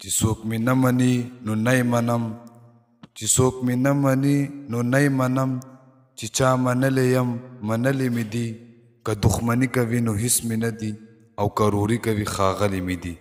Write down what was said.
چې څوک مې نه مني نو نه منم چې څوک مې نه مني نو نه منم چې چا منلی یم منلی مې دي که دښمني کوي نو هیڅ مې نه دي او که روري کوي ښاغلی مې دي